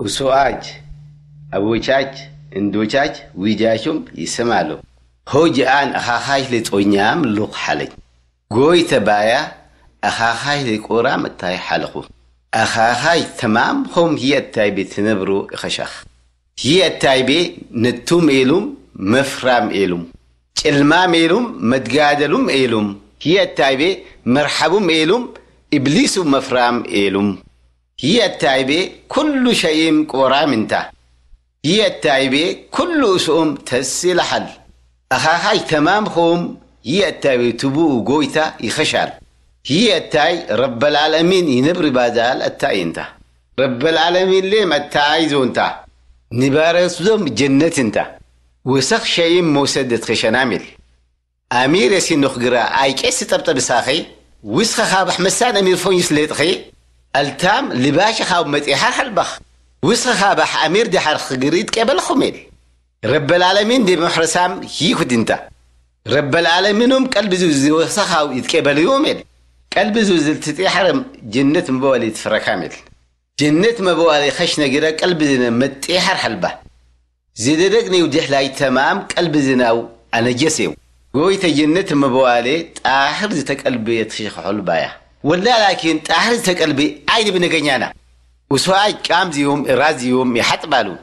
وسؤاج أبوشاج اندوشاج ويجاشم يسمالو هوجي آن أخاخاش لتونيام لوك حالي قوي تبايا أخاخاش لقرام التاي حالقو أخاخاش تمام هم هي التايبي تنبرو خشخ هي التايبي نتوم إلوم مفرام إلوم ጭልማም ኢሉም መትጋደሉም ኢሉም ሂየታይቤ مرحبوم إلوم إبليسوم መፍራም إلوم هي التايبة كل شيء قورا منتا هي التايبة كل سوم تسلحل أخا هاي تمام هم هي التايبة تبو غويتا يخشال هي التاي رب العالمين ينبر بادال التاي انت رب العالمين ليم التاي زونتا نبارس زوم جنة انت وسخ شيء موسد تخشنامل أمير يسي نخقرا أي كيس تبتب ساخي وسخ خابح مسان أمير فونيس ليتخي التام لباشا خاو متيحا خلبخ وسخا بح أمير دي حرخ قريد قبل خميل رب العالمين دي محرسام يكود انت رب هم قلب زوزي وسخاو يتقبل يوميل قلب زوزي تتيحرم جنة مبوالي تفركاميل جنة مبوالي خشنا قرا قلب زنا متيحر حلبة زيدرقني وديح لاي تمام قلب زنا أنا جسيو قويت جنة مبوالي تاحر زتك قلبي يتشيخ حلبايا ولا لكن تحرز قلبي عيد بنجنانا وسواج كام زيوم راز يوم يحطبالو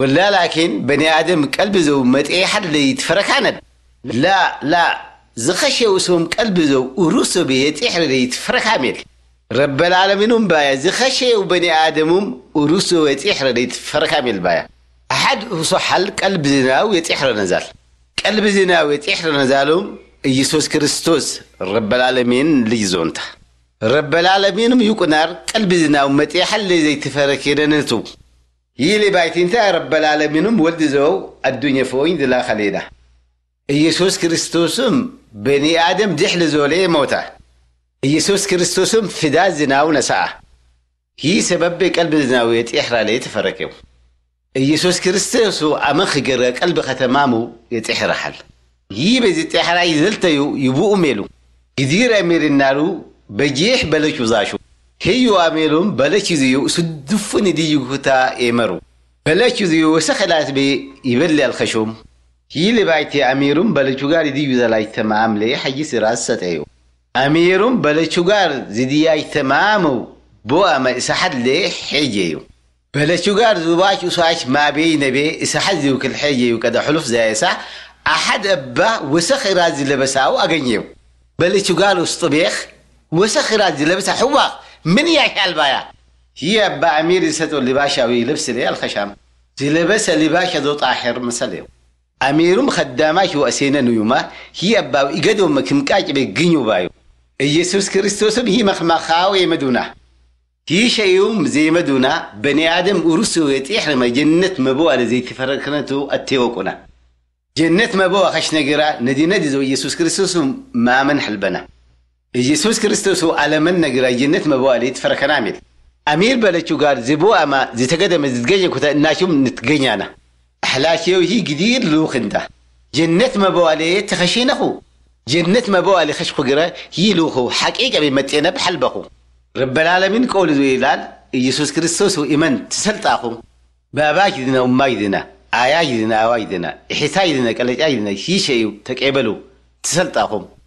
ولا لكن بني آدم قلب زو متي حد يتفركان لا لا زخشي وسوم قلب زو وروسو بيت يحر يتفركامل رب العالمين بايا زخشي وبني آدم وروسو يتحر يتفركامل بايا أحد حل قلب زناو يتحر نزال قلب زناو يتحر نزالهم رب العالمين لي ልይዞንታ رب العالمين يقنار قلب زنا ومتي حل زي تفرك يدنتو يلي بايتين تا رب العالمين ولد زو الدنيا فوين دلا خلينا ኢየሱስ ክርስቶስም በኒ ኣደም ድሕሊ ዞለ ሞታ ኢየሱስ ክርስቶስም ፍዳ ዝናው ነሰዓ ይህ ሰበብ ቀልቢ ዝናዊ የጢሕራለ ተፈረከቡ ኢየሱስ ክርስቶስ ኣመ ክገረ ቀልቢ ከተማሙ የጢሕራሃል ይህ በዚ ጢሕራ ይዘልተዩ ይብኡ ሜሉ ግዲረ ሜርናሉ በጂሕ በለች ዛሹ ህዩ ኣሜሎም በለች ዝዩ ስድፉን ድይጉታ ኤመሩ በለች ዝዩ ሰኸላት ቤ ይበል ያልኸሾም ይህ ልባይቲ ኣሜሩም በለቹ ጋር ድዩ ዘላይ ተማምለ ሓይስ ራስ ሰጠዩ ኣሜሩም በለቹ ጋር ዝድያይ ተማመው ቦኣ መእሳሓድለ ሕጀዩ በለቹ ጋር ዝባች እሷች ማቤይ ነቤ እሳሓት ዝውክል ሕጀዩ ቀደ ሕሉፍ ዘያሳ ኣሓድ ኣባ ወሰኺራ ዝለበሳው ኣገኘዩ በለቹ ጋር ውስጥ ቤኽ دي لبس حوا من يا كلبايا هي أبا أمير يسد وي لبس لي الخشام لبس باشا ذو طاحر مسليو أميرم خداماش وأسينا نيوما هي أبا إجدو مكمكاج بجنيو بايو ኢየሱስ ክርስቶስም ይህ መኽማኻዊ የመዱና ይህ ሸዩም ዘይመዱና በኒ ኣደም ኡርሱ የጢሕርመ ጀነት መቦዋ ለዘይትፈረክነቱ ኣቴወቁና ጀነት ندي ندي زو ዘው كريستوس ما ማመን ሕልበና يسوس كريستوس على من نجرا جنت ኢየሱስ ክርስቶስ ዓለመን ነግራይነት መባሊት ፈረከናሚል አሚር በለችው ጋር ዝቦ አማ كده ዝትገኘ نتجني أنا ንትገኛና أحلاشيو هي لو خنده جنت ما بوالي تخشينخو جنت ما خش خجرا هي لو لوخو حقيقة بمتينا بحلبه رب العالمين قول زويلال يسوس كريستوس وإيمان تسلطاخو باباكدنا وماكدنا آياكدنا آواكدنا إحسايدنا كالجايدنا هي شيء تكعبلو أخو